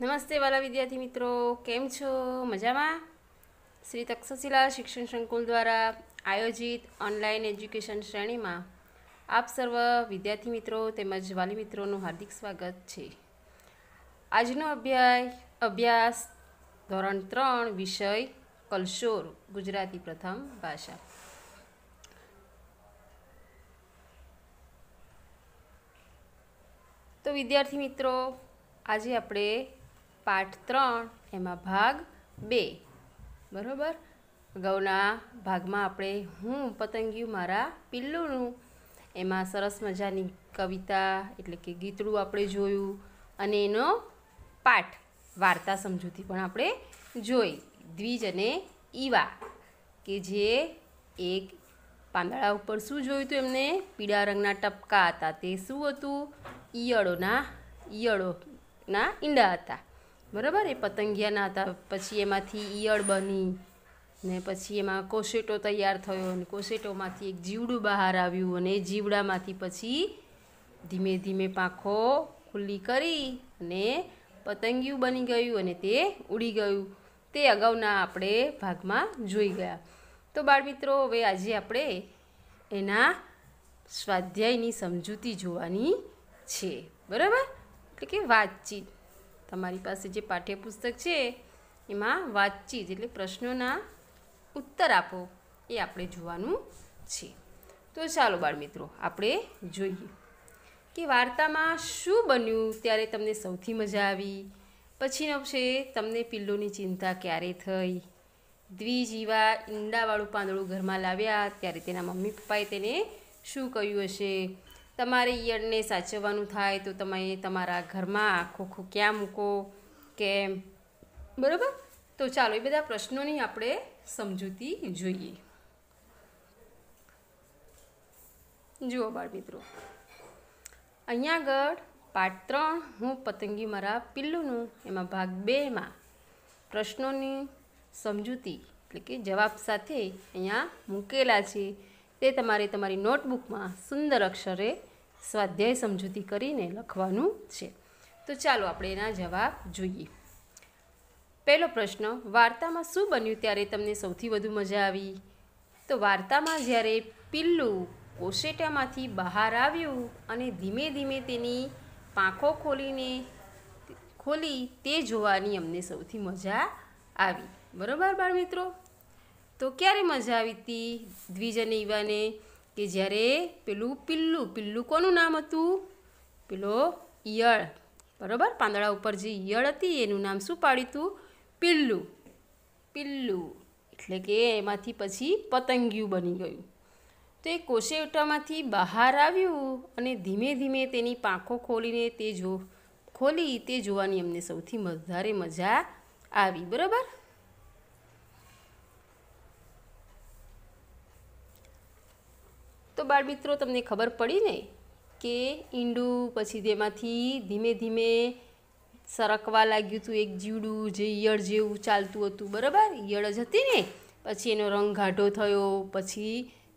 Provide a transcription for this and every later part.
નમસ્તે વાલા વિદ્યાર્થી મિત્રો કેમ છો મજામાં શ્રી તક્ષશિલા શિક્ષણ સંકુલ દ્વારા આયોજિત ઓનલાઈન એજ્યુકેશન શ્રેણીમાં આપ સર્વ વિદ્યાર્થી મિત્રો તેમજ વાલી મિત્રોનું હાર્દિક સ્વાગત છે આજનો અભ્યાય અભ્યાસ ધોરણ ત્રણ વિષય કલશોર ગુજરાતી પ્રથમ ભાષા તો વિદ્યાર્થી મિત્રો આજે આપણે પાઠ ત્રણ એમાં ભાગ બે બરાબર અગાઉના ભાગમાં આપણે હું પતંગિયું મારા પિલ્લુનું એમાં સરસ મજાની કવિતા એટલે કે ગીતડું આપણે જોયું અને એનો પાઠ વાર્તા સમજૂતી પણ આપણે જોઈ દ્વિજ અને ઈવા કે જે એક પાંદડા ઉપર શું જોયું હતું એમને પીળા રંગના ટપકા હતા તે શું હતું ઈયળોના ઈયળોના ઈંડા હતા બરાબર એ પતંગિયાના હતા પછી એમાંથી ઈયળ બની ને પછી એમાં કોસેટો તૈયાર થયો અને કોસેટોમાંથી એક જીવડું બહાર આવ્યું અને એ જીવડામાંથી પછી ધીમે ધીમે પાંખો ખુલ્લી કરી અને પતંગિયું બની ગયું અને તે ઉડી ગયું તે અગાઉના આપણે ભાગમાં જોઈ ગયા તો બાળમિત્રો હવે આજે આપણે એના સ્વાધ્યાયની સમજૂતી જોવાની છે બરાબર એટલે કે વાતચીત તમારી પાસે જે પાઠ્યપુસ્તક છે એમાં વાતચીત એટલે પ્રશ્નોના ઉત્તર આપો એ આપણે જોવાનું છે તો ચાલો બાળમિત્રો આપણે જોઈએ કે વાર્તામાં શું બન્યું ત્યારે તમને સૌથી મજા આવી પછીનો છે તમને પિલ્લોની ચિંતા ક્યારે થઈ દ્વિજીવા ઈંડાવાળું પાંદડું ઘરમાં લાવ્યા ત્યારે તેના મમ્મી પપ્પાએ તેને શું કહ્યું હશે તમારે ઈયળને સાચવવાનું થાય તો તમે તમારા ઘરમાં આખો ક્યાં મૂકો કે બરાબર તો ચાલો એ બધા પ્રશ્નોની આપણે સમજૂતી જોઈએ જુઓ બાળ મિત્રો અહીંયા આગળ પાઠ ત્રણ હું પતંગી મારા પિલ્લુનું એમાં ભાગ બેમાં પ્રશ્નોની સમજૂતી એટલે કે જવાબ સાથે અહીંયા મૂકેલા છે તે તમારે તમારી નોટબુકમાં સુંદર અક્ષરે સ્વાધ્યાય સમજૂતી કરીને લખવાનું છે તો ચાલો આપણે એના જવાબ જોઈએ પહેલો પ્રશ્ન વાર્તામાં શું બન્યું ત્યારે તમને સૌથી વધુ મજા આવી તો વાર્તામાં જ્યારે પિલ્લું કોશેટામાંથી બહાર આવ્યું અને ધીમે ધીમે તેની પાંખો ખોલીને ખોલી તે જોવાની અમને સૌથી મજા આવી બરાબર બાળ મિત્રો તો ક્યારે મજા આવી હતી દ્વિજ અને ઈવાને કે જ્યારે પેલું પિલ્લું પિલ્લું કોનું નામ હતું પેલો ઈયળ બરાબર પાંદડા ઉપર જે ઈયળ હતી એનું નામ શું પાડ્યું હતું પિલ્લું પિલ્લું એટલે કે એમાંથી પછી પતંગિયું બની ગયું તો એ કોશેવટામાંથી બહાર આવ્યું અને ધીમે ધીમે તેની પાંખો ખોલીને તે જો ખોલી તે જોવાની અમને સૌથી વધારે મજા આવી બરાબર તો બાળ મિત્રો તમને ખબર પડી ને કે ઈંડું પછી તેમાંથી ધીમે ધીમે સરકવા લાગ્યું હતું એક જીવડું જે ઈયળ જેવું ચાલતું હતું બરાબર ઈયળ જ હતી ને પછી એનો રંગ ઘાઢો થયો પછી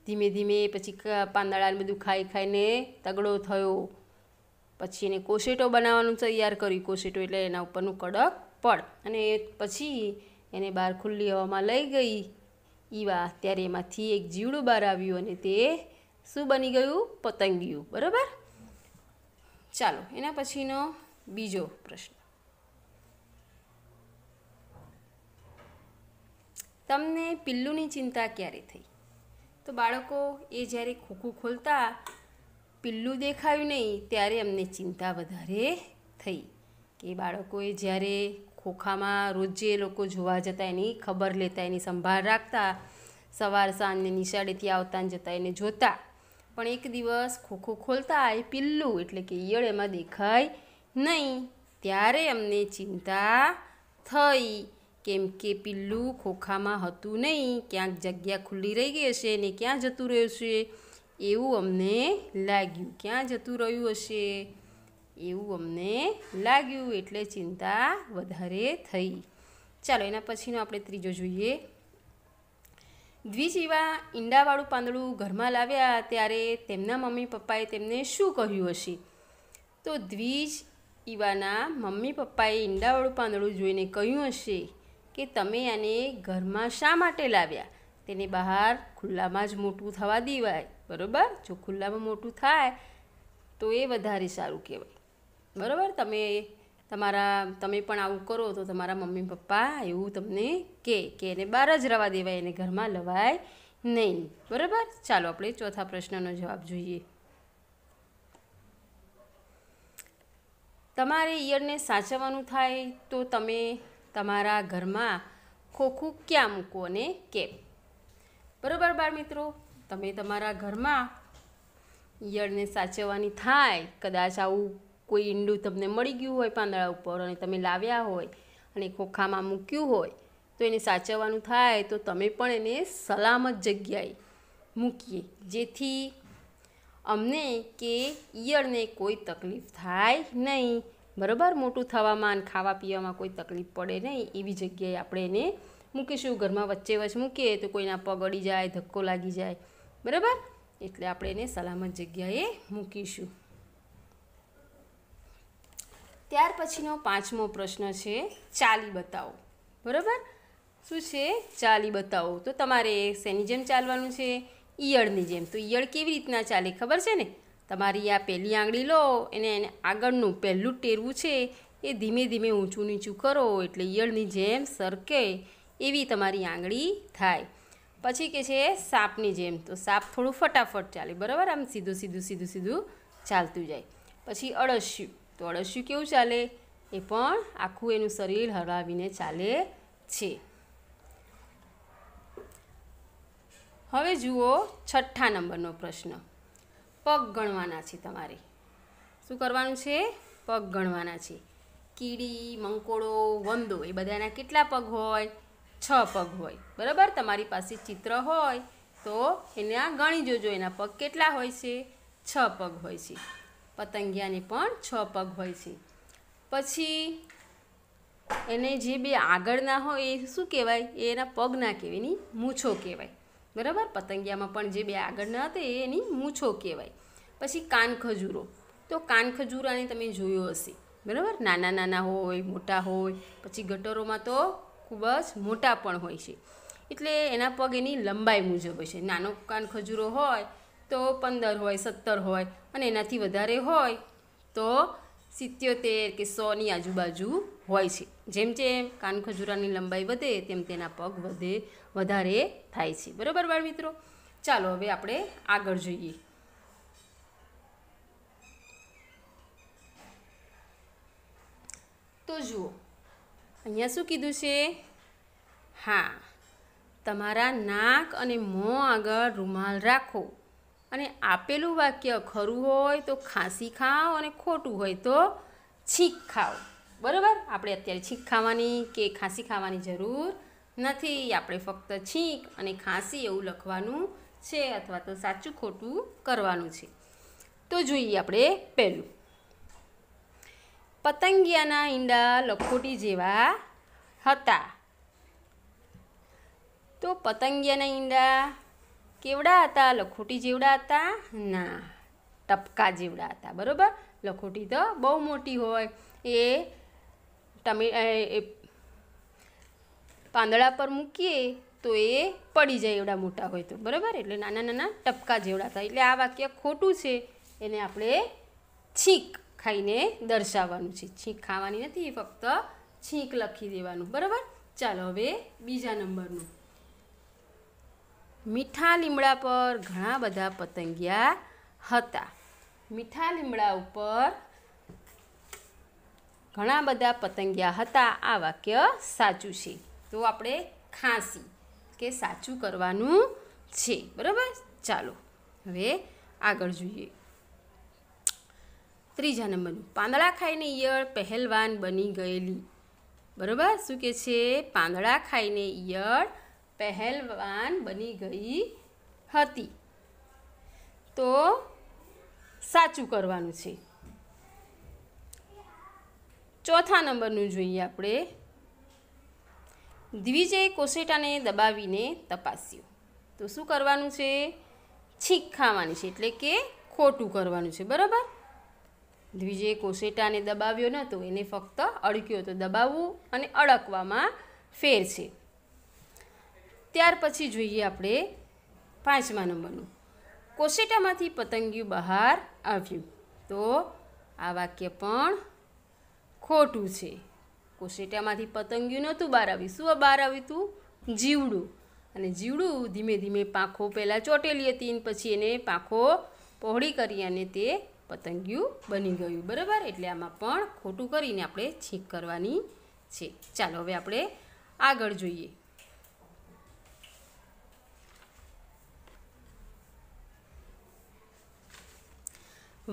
ધીમે ધીમે પછી પાંદડા બધું ખાઈ ખાઈને તગડો થયો પછી એને કોશેટો બનાવવાનું તૈયાર કર્યું કોશેટો એટલે એના ઉપરનું કડક પડ અને પછી એને બહાર ખુલ્લી હવામાં લઈ ગઈ ઈવા ત્યારે એમાંથી એક જીવડું બહાર આવ્યું અને તે શું બની ગયું પતંગિયું બરાબર ચાલો એના પછીનો બીજો પ્રશ્ન તમને પિલ્લુની ચિંતા ક્યારે થઈ તો બાળકો એ જ્યારે ખોખું ખોલતા પિલ્લું દેખાયું નહીં ત્યારે અમને ચિંતા વધારે થઈ કે બાળકોએ જ્યારે ખોખામાં રોજે લોકો જોવા જતા એની ખબર લેતા એની સંભાળ રાખતા સવાર સાંજને નિશાળેથી આવતા જતા એને જોતા પણ એક દિવસ ખોખો ખોલતા એ પિલ્લું એટલે કે ઈયળ એમાં દેખાય નહીં ત્યારે અમને ચિંતા થઈ કેમ કે પિલ્લું ખોખામાં હતું નહીં ક્યાંક જગ્યા ખુલ્લી રહી ગઈ હશે ને ક્યાં જતું રહ્યું છે એવું અમને લાગ્યું ક્યાં જતું રહ્યું હશે એવું અમને લાગ્યું એટલે ચિંતા વધારે થઈ ચાલો એના પછીનો આપણે ત્રીજો જોઈએ દ્વિજીવા ઈંડાવાળું પાંદડું ઘરમાં લાવ્યા ત્યારે તેમના મમ્મી પપ્પાએ તેમને શું કહ્યું હશે તો દ્વિજ ઈવાના મમ્મી પપ્પાએ ઈંડાવાળું પાંદડું જોઈને કહ્યું હશે કે તમે આને ઘરમાં શા માટે લાવ્યા તેને બહાર ખુલ્લામાં જ મોટું થવા દેવાય બરાબર જો ખુલ્લામાં મોટું થાય તો એ વધારે સારું કહેવાય બરાબર તમે તમારા તમે પણ આવું કરો તો તમારા મમ્મી પપ્પા એવું તમને કે કે એને બહાર જ રવા દેવાય એને ઘરમાં લવાય નહીં બરાબર ચાલો આપણે ચોથા પ્રશ્નનો જવાબ જોઈએ તમારે ઈયળને સાચવવાનું થાય તો તમે તમારા ઘરમાં ખોખું ક્યાં મૂકો અને કેમ બરાબર બાળ મિત્રો તમે તમારા ઘરમાં ઈયળને સાચવવાની થાય કદાચ આવું કોઈ ઈંડું તમને મળી ગયું હોય પાંદડા ઉપર અને તમે લાવ્યા હોય અને ખોખામાં મૂક્યું હોય તો એને સાચવવાનું થાય તો તમે પણ એને સલામત જગ્યાએ મૂકીએ જેથી અમને કે ઈયળને કોઈ તકલીફ થાય નહીં બરાબર મોટું થવામાં અને ખાવા પીવામાં કોઈ તકલીફ પડે નહીં એવી જગ્યાએ આપણે એને મૂકીશું ઘરમાં વચ્ચે વચ્ચે મૂકીએ તો કોઈના પગ અડી જાય ધક્કો લાગી જાય બરાબર એટલે આપણે એને સલામત જગ્યાએ મૂકીશું ત્યાર પછીનો પાંચમો પ્રશ્ન છે ચાલી બતાવો બરાબર શું છે ચાલી બતાવો તો તમારે શેની જેમ ચાલવાનું છે ઈયળની જેમ તો ઈયળ કેવી રીતના ચાલે ખબર છે ને તમારી આ પહેલી આંગળી લો અને એને આગળનું પહેલું ટેરવું છે એ ધીમે ધીમે ઊંચું નીચું કરો એટલે ઈયળની જેમ સરકે એવી તમારી આંગળી થાય પછી કે છે સાપની જેમ તો સાપ થોડું ફટાફટ ચાલે બરાબર આમ સીધું સીધું સીધું સીધું ચાલતું જાય પછી અળસ્યું તો અળસિયું કેવું ચાલે એ પણ આખું એનું શરીર હલાવીને ચાલે છે હવે જુઓ છઠ્ઠા નંબરનો પ્રશ્ન પગ ગણવાના છે તમારે શું કરવાનું છે પગ ગણવાના છે કીડી મંકોડો વંદો એ બધાના કેટલા પગ હોય છ પગ હોય બરાબર તમારી પાસે ચિત્ર હોય તો એને આ ગણી જોજો એના પગ કેટલા હોય છે છ પગ હોય છે પતંગિયાની પણ છ પગ હોય છે પછી એને જે બે આગળના હોય એ શું કહેવાય એ એના પગના કહેવાય એની મૂછો કહેવાય બરાબર પતંગિયામાં પણ જે બે આગળના હતા એ એની મૂછો કહેવાય પછી કાનખજૂરો તો કાનખજૂરાને તમે જોયો હશે બરાબર નાના નાના હોય મોટા હોય પછી ગટરોમાં તો ખૂબ જ મોટા પણ હોય છે એટલે એના પગ એની લંબાઈ મુજબ હોય છે નાનો કાન ખજૂરો હોય તો પંદર હોય સત્તર હોય અને એનાથી વધારે હોય તો સિત્યોતેર કે સોની આજુબાજુ હોય છે જેમ જેમ કાન ખજૂરાની લંબાઈ વધે તેમ તેના પગ વધે વધારે થાય છે બરાબર બાળ મિત્રો ચાલો હવે આપણે આગળ જોઈએ તો જુઓ અહીંયા શું કીધું છે હા તમારા નાક અને મોં આગળ રૂમાલ રાખો અને આપેલું વાક્ય ખરું હોય તો ખાંસી ખાઓ અને ખોટું હોય તો છીંક ખાઓ બરાબર આપણે અત્યારે છીંક ખાવાની કે ખાંસી ખાવાની જરૂર નથી આપણે ફક્ત છીંક અને ખાંસી એવું લખવાનું છે અથવા તો સાચું ખોટું કરવાનું છે તો જોઈએ આપણે પહેલું પતંગિયાના ઈંડા લખોટી જેવા હતા તો પતંગિયાના ઈંડા કેવડા હતા લખોટી જેવડા હતા ના ટપકા જેવડા હતા બરાબર લખોટી તો બહુ મોટી હોય એ ટમે પાંદડા પર મૂકીએ તો એ પડી જાય એવડા મોટા હોય તો બરાબર એટલે નાના નાના ટપકા જેવડા હતા એટલે આ વાક્ય ખોટું છે એને આપણે છીંક ખાઈને દર્શાવવાનું છે છીંક ખાવાની નથી ફક્ત છીંક લખી દેવાનું બરાબર ચાલો હવે બીજા નંબરનું મીઠા લીમડા પર ઘણા બધા પતંગિયા હતા મીઠા લીમડા ઉપર ઘણા બધા પતંગિયા હતા આ વાક્ય સાચું છે તો આપણે ખાંસી કે સાચું કરવાનું છે બરાબર ચાલો હવે આગળ જોઈએ ત્રીજા નંબરનું પાંદડા ખાઈને ઈયળ પહેલવાન બની ગયેલી બરાબર શું કે છે પાંદડા ખાઈને ઈયળ પહેલવાન બની ગઈ હતી તો સાચું કરવાનું છે ચોથા નંબરનું જોઈએ આપણે દ્વિજય કોસેટાને દબાવીને તપાસ્યું તો શું કરવાનું છે છીક ખાવાની છે એટલે કે ખોટું કરવાનું છે બરાબર દ્વિજય કોસેટાને દબાવ્યો નહોતો એને ફક્ત અડક્યો હતો દબાવવું અને અડકવામાં ફેર છે ત્યાર પછી જોઈએ આપણે પાંચમા નંબરનું કોસેટામાંથી પતંગિયું બહાર આવ્યું તો આ વાક્ય પણ ખોટું છે કોસેટામાંથી પતંગિયું નહોતું બહાર આવ્યું શું બહાર આવ્યું હતું જીવડું અને જીવડું ધીમે ધીમે પાંખો પહેલાં ચોટેલી હતી પછી એને પાંખો પહોળી કરી અને તે પતંગિયું બની ગયું બરાબર એટલે આમાં પણ ખોટું કરીને આપણે છીંક કરવાની છે ચાલો હવે આપણે આગળ જોઈએ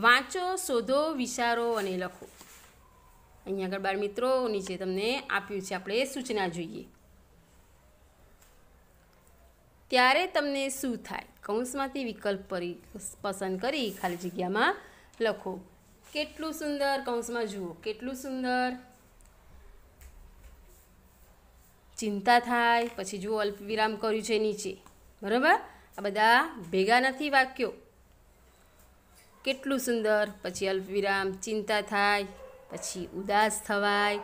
વાંચો શોધો વિચારો અને લખો અહીંયા આગળ બાળ મિત્રો નીચે તમને આપ્યું છે આપણે સૂચના જોઈએ ત્યારે તમને શું થાય કૌંસમાંથી વિકલ્પ પરી પસંદ કરી ખાલી જગ્યામાં લખો કેટલું સુંદર કૌંસમાં જુઓ કેટલું સુંદર ચિંતા થાય પછી જુઓ અલ્પ વિરામ કર્યું છે નીચે બરાબર આ બધા ભેગા નથી વાક્યો કેટલું સુંદર પછી અલ્પવિરામ ચિંતા થાય પછી ઉદાસ થવાય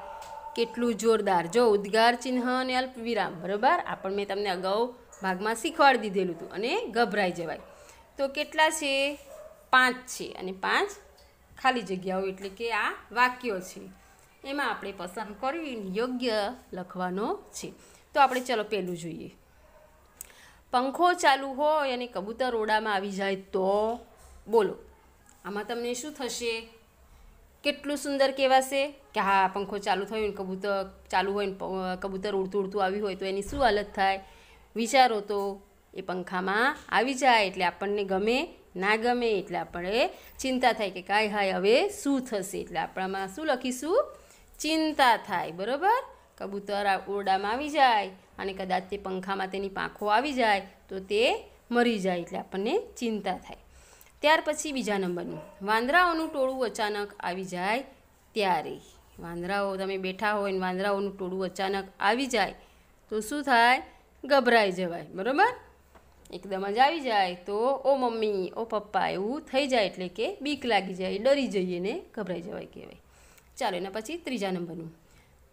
કેટલું જોરદાર જો ઉદ્ગાર ચિહ્ન અને અલ્પવિરામ બરાબર પણ મેં તમને અગાઉ ભાગમાં શીખવાડી દીધેલું હતું અને ગભરાઈ જવાય તો કેટલા છે પાંચ છે અને પાંચ ખાલી જગ્યાઓ એટલે કે આ વાક્યો છે એમાં આપણે પસંદ કરીને યોગ્ય લખવાનો છે તો આપણે ચલો પહેલું જોઈએ પંખો ચાલુ હોય અને કબૂતર ઓડામાં આવી જાય તો બોલો આમાં તમને શું થશે કેટલું સુંદર કહેવાશે કે હા પંખો ચાલુ થયો ને કબૂતર ચાલુ હોય ને કબૂતર ઉડતું ઉડતું આવ્યું હોય તો એની શું હાલત થાય વિચારો તો એ પંખામાં આવી જાય એટલે આપણને ગમે ના ગમે એટલે આપણે ચિંતા થાય કે કાંઈ હાય હવે શું થશે એટલે આપણામાં શું લખીશું ચિંતા થાય બરાબર કબૂતર ઓરડામાં આવી જાય અને કદાચ તે પંખામાં તેની પાંખો આવી જાય તો તે મરી જાય એટલે આપણને ચિંતા થાય ત્યાર પછી બીજા નંબરનું વાંદરાઓનું ટોળું અચાનક આવી જાય ત્યારે વાંદરાઓ તમે બેઠા હોય ને વાંદરાઓનું ટોળું અચાનક આવી જાય તો શું થાય ગભરાઈ જવાય બરાબર એકદમ જ આવી જાય તો ઓ મમ્મી ઓ પપ્પા એવું થઈ જાય એટલે કે બીક લાગી જાય ડરી જઈએ ને ગભરાઈ જવાય કહેવાય ચાલો એના પછી ત્રીજા નંબરનું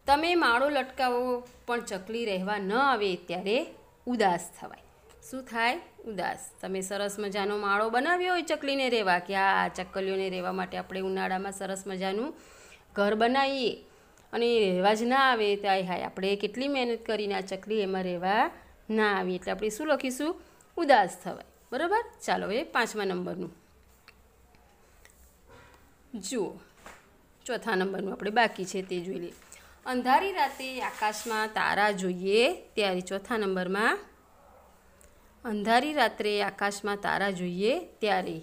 તમે માળો લટકાવો પણ ચકલી રહેવા ન આવે ત્યારે ઉદાસ થવાય શું થાય ઉદાસ તમે સરસ મજાનો માળો બનાવ્યો હોય ચકલીને રહેવા કે આ ચકલીઓને રહેવા માટે આપણે ઉનાળામાં સરસ મજાનું ઘર બનાવીએ અને એ રહેવા જ ના આવે તો આય હાય આપણે કેટલી મહેનત કરીને આ ચકલી એમાં રહેવા ના આવી એટલે આપણે શું લખીશું ઉદાસ થવાય બરાબર ચાલો એ પાંચમા નંબરનું જુઓ ચોથા નંબરનું આપણે બાકી છે તે જોઈ લઈએ અંધારી રાતે આકાશમાં તારા જોઈએ ત્યારે ચોથા નંબરમાં અંધારી રાત્રે આકાશમાં તારા જોઈએ ત્યારે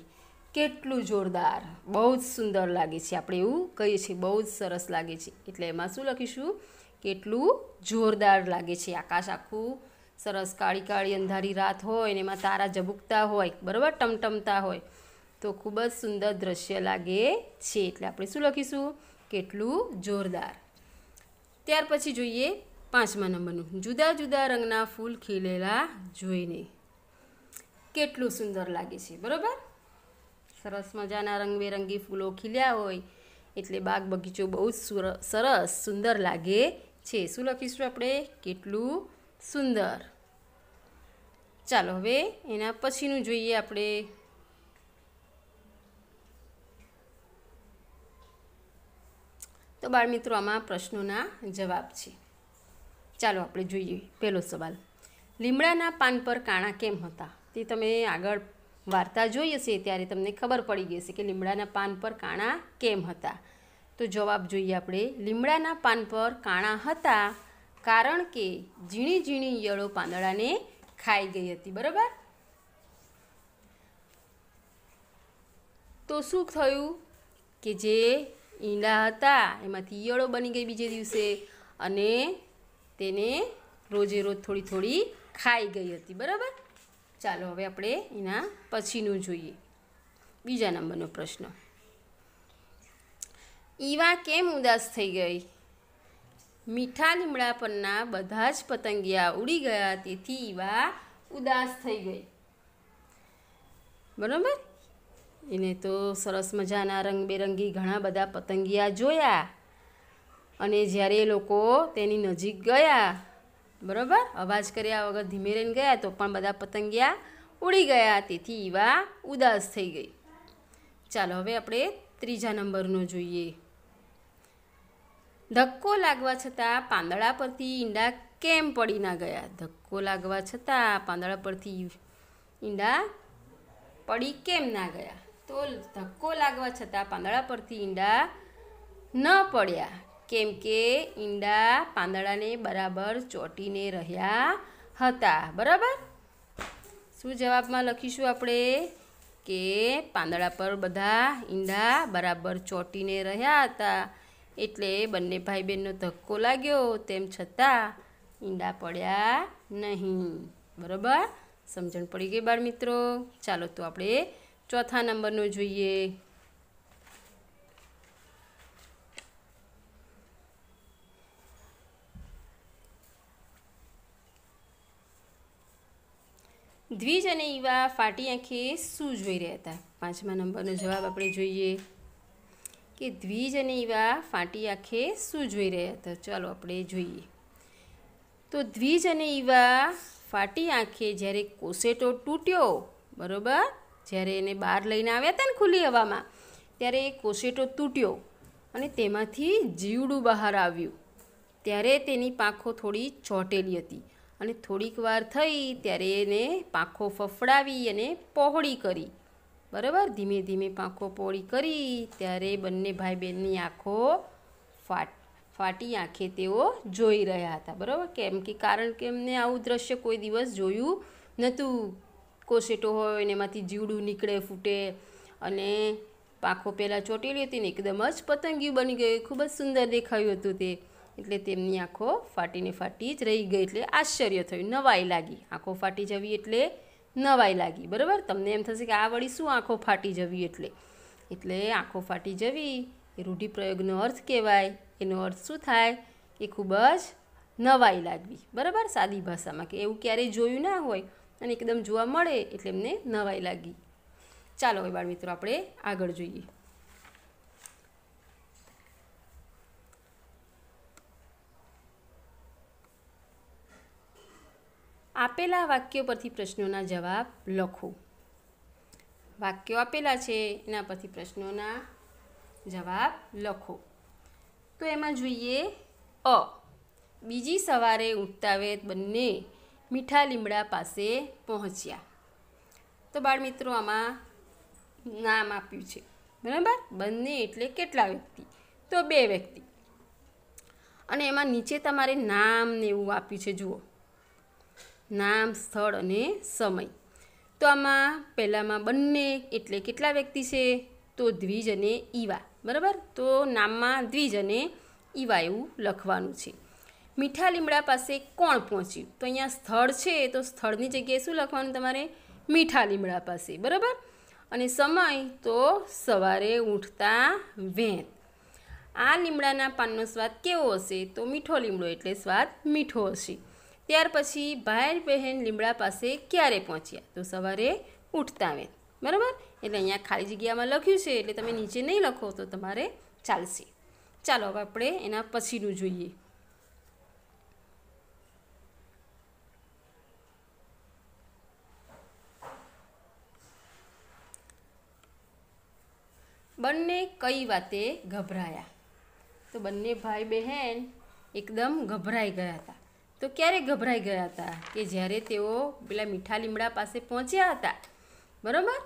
કેટલું જોરદાર બહુ જ સુંદર લાગે છે આપણે એવું કહીએ છીએ બહુ જ સરસ લાગે છે એટલે એમાં શું લખીશું કેટલું જોરદાર લાગે છે આકાશ આખું સરસ કાળી કાળી અંધારી રાત હોય અને એમાં તારા ઝબુકતા હોય બરાબર ટમટમતા હોય તો ખૂબ જ સુંદર દ્રશ્ય લાગે છે એટલે આપણે શું લખીશું કેટલું જોરદાર ત્યાર પછી જોઈએ પાંચમા નંબરનું જુદા જુદા રંગના ફૂલ ખીલેલા જોઈને કેટલું સુંદર લાગે છે બરાબર સરસ મજાના રંગબેરંગી ફૂલો ખીલ્યા હોય એટલે બાગ બગીચો બહુ જ સરસ સુંદર લાગે છે શું લખીશું આપણે કેટલું સુંદર ચાલો હવે એના પછીનું જોઈએ આપણે તો બાળમિત્રો આમાં પ્રશ્નોના જવાબ છે ચાલો આપણે જોઈએ પહેલો સવાલ લીમડાના પાન પર કાણા કેમ હતા તે તમે આગળ વાર્તા જોઈ હશે ત્યારે તમને ખબર પડી ગઈ હશે કે લીમડાના પાન પર કાણા કેમ હતા તો જવાબ જોઈએ આપણે લીમડાના પાન પર કાણા હતા કારણ કે ઝીણી ઝીણી ઈયળો પાંદડાને ખાઈ ગઈ હતી બરાબર તો શું થયું કે જે ઈંડા હતા એમાંથી ઈયળો બની ગઈ બીજે દિવસે અને તેને રોજે રોજ થોડી થોડી ખાઈ ગઈ હતી બરાબર ચાલો હવે આપણે એના પછીનું જોઈએ બીજા નંબરનો પ્રશ્ન ઈવા કેમ ઉદાસ થઈ ગઈ મીઠા લીમડા પરના બધા જ પતંગિયા ઉડી ગયા તેથી ઈવા ઉદાસ થઈ ગઈ બરાબર એને તો સરસ મજાના રંગબેરંગી ઘણા બધા પતંગિયા જોયા અને જ્યારે એ લોકો તેની નજીક ગયા બરાબર અવાજ કર્યા વગર ધીમે રહીને ગયા તો પણ બધા પતંગિયા ઉડી ગયા તેથી ઈવા ઉદાસ થઈ ગઈ ચાલો હવે આપણે ત્રીજા નંબરનો જોઈએ ધક્કો લાગવા છતાં પાંદડા પરથી ઈંડા કેમ પડી ના ગયા ધક્કો લાગવા છતાં પાંદડા પરથી ઈંડા પડી કેમ ના ગયા તો ધક્કો લાગવા છતાં પાંદડા પરથી ઈંડા ન પડ્યા કેમ કે ઈંડા પાંદડાને બરાબર ચોટીને રહ્યા હતા બરાબર શું જવાબમાં લખીશું આપણે કે પાંદડા પર બધા ઈંડા બરાબર ચોટીને રહ્યા હતા એટલે બંને ભાઈ બહેનનો ધક્કો લાગ્યો તેમ છતાં ઈંડા પડ્યા નહીં બરાબર સમજણ પડી ગઈ બાળ મિત્રો ચાલો તો આપણે ચોથા નંબરનું જોઈએ દ્વિજ અને ઈવા ફાટી આંખે શું જોઈ રહ્યા હતા પાંચમા નંબરનો જવાબ આપણે જોઈએ કે દ્વિજ અને ઈવા ફાટી આંખે શું જોઈ રહ્યા હતા ચાલો આપણે જોઈએ તો દ્વિજ અને ઈવા ફાટી આંખે જ્યારે કોસેટો તૂટ્યો બરોબર જ્યારે એને બહાર લઈને આવ્યા હતા ને ખુલ્લી હવામાં ત્યારે એ કોસેટો તૂટ્યો અને તેમાંથી જીવડું બહાર આવ્યું ત્યારે તેની પાંખો થોડી ચોંટેલી હતી અને થોડીક વાર થઈ ત્યારે એને પાંખો ફફડાવી અને પહોળી કરી બરાબર ધીમે ધીમે પાંખો પહોળી કરી ત્યારે બંને ભાઈ બહેનની આંખો ફાટ ફાટી આંખે તેઓ જોઈ રહ્યા હતા બરાબર કેમ કે કારણ કે એમને આવું દ્રશ્ય કોઈ દિવસ જોયું નહોતું કોસેટો હોય અને એમાંથી જીવડું નીકળે ફૂટે અને પાંખો પહેલાં ચોટેલી હતી ને એકદમ જ પતંગિયું બની ગયું ખૂબ જ સુંદર દેખાયું હતું તે એટલે તેમની આંખો ફાટીને ફાટી જ રહી ગઈ એટલે આશ્ચર્ય થયું નવાઈ લાગી આંખો ફાટી જવી એટલે નવાઈ લાગી બરાબર તમને એમ થશે કે આ વળી શું આંખો ફાટી જવી એટલે એટલે આંખો ફાટી જવી એ રૂઢિપ્રયોગનો અર્થ કહેવાય એનો અર્થ શું થાય કે ખૂબ જ નવાઈ લાગવી બરાબર સાદી ભાષામાં કે એવું ક્યારેય જોયું ના હોય અને એકદમ જોવા મળે એટલે એમને નવાઈ લાગી ચાલો હવે બાળમિત્રો આપણે આગળ જોઈએ આપેલા વાક્યો પરથી પ્રશ્નોના જવાબ લખો વાક્યો આપેલા છે એના પરથી પ્રશ્નોના જવાબ લખો તો એમાં જોઈએ અ બીજી સવારે ઉઠતાવેત બંને મીઠા લીમડા પાસે પહોંચ્યા તો બાળમિત્રો આમાં નામ આપ્યું છે બરાબર બંને એટલે કેટલા વ્યક્તિ તો બે વ્યક્તિ અને એમાં નીચે તમારે નામ ને એવું આપ્યું છે જુઓ નામ સ્થળ અને સમય તો આમાં પહેલાંમાં બંને એટલે કેટલા વ્યક્તિ છે તો દ્વિજ અને ઈવા બરાબર તો નામમાં દ્વિજ અને ઈવા એવું લખવાનું છે મીઠા લીમડા પાસે કોણ પહોંચ્યું તો અહીંયા સ્થળ છે તો સ્થળની જગ્યાએ શું લખવાનું તમારે મીઠા લીમડા પાસે બરાબર અને સમય તો સવારે ઉઠતા વેંત આ લીમડાના પાનનો સ્વાદ કેવો હશે તો મીઠો લીમડો એટલે સ્વાદ મીઠો હશે ત્યાર પછી ભાઈ બહેન લીમડા પાસે ક્યારે પહોંચ્યા તો સવારે ઉઠતા વેત બરાબર એટલે અહીંયા ખાલી જગ્યામાં લખ્યું છે એટલે તમે નીચે નહીં લખો તો તમારે ચાલશે ચાલો હવે આપણે એના પછીનું જોઈએ બંને કઈ વાતે ગભરાયા તો બંને ભાઈ બહેન એકદમ ગભરાઈ ગયા હતા તો ક્યારે ગભરાઈ ગયા હતા કે જ્યારે તેઓ પેલા મીઠા લીમડા પાસે પહોંચ્યા હતા બરાબર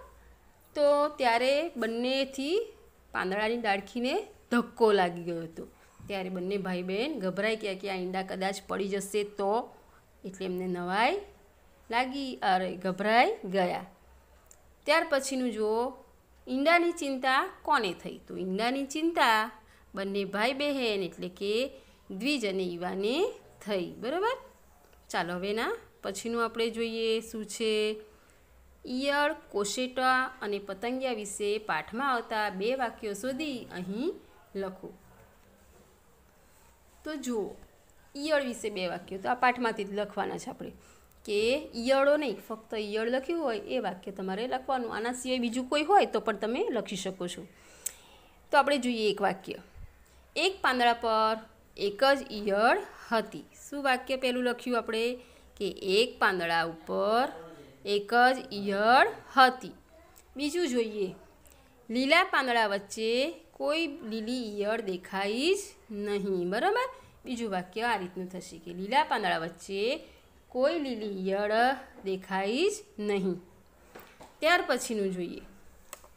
તો ત્યારે બંનેથી પાંદડાની ડાળખીને ધક્કો લાગી ગયો હતો ત્યારે બંને ભાઈ બહેન ગભરાઈ ગયા કે આ ઈંડા કદાચ પડી જશે તો એટલે એમને નવાઈ લાગી અરે ગભરાઈ ગયા ત્યાર પછીનું જુઓ ઈંડાની ચિંતા કોને થઈ તો ઈંડાની ચિંતા બંને ભાઈ બહેન એટલે કે દ્વિજ અને યુવાને થઈ બરાબર ચાલો હવે એના પછીનું આપણે જોઈએ શું છે ઈયળ કોશેટા અને પતંગિયા વિશે પાઠમાં આવતા બે વાક્યો શોધી અહીં લખો તો જુઓ ઈયળ વિશે બે વાક્યો તો આ પાઠમાંથી જ લખવાના છે આપણે કે ઈયળો નહીં ફક્ત ઈયળ લખ્યું હોય એ વાક્ય તમારે લખવાનું આના સિવાય બીજું કોઈ હોય તો પણ તમે લખી શકો છો તો આપણે જોઈએ એક વાક્ય એક પાંદડા પર એક જ ઈયળ હતી શું વાક્ય પહેલું લખ્યું આપણે કે એક પાંદડા ઉપર એક જ ઈયળ હતી બીજું જોઈએ લીલા પાંદડા વચ્ચે કોઈ લીલી ઈયળ દેખાઈ જ નહીં બરાબર બીજું વાક્ય આ રીતનું થશે કે લીલા પાંદડા વચ્ચે કોઈ લીલી ઈયળ દેખાઈ જ નહીં ત્યાર પછીનું જોઈએ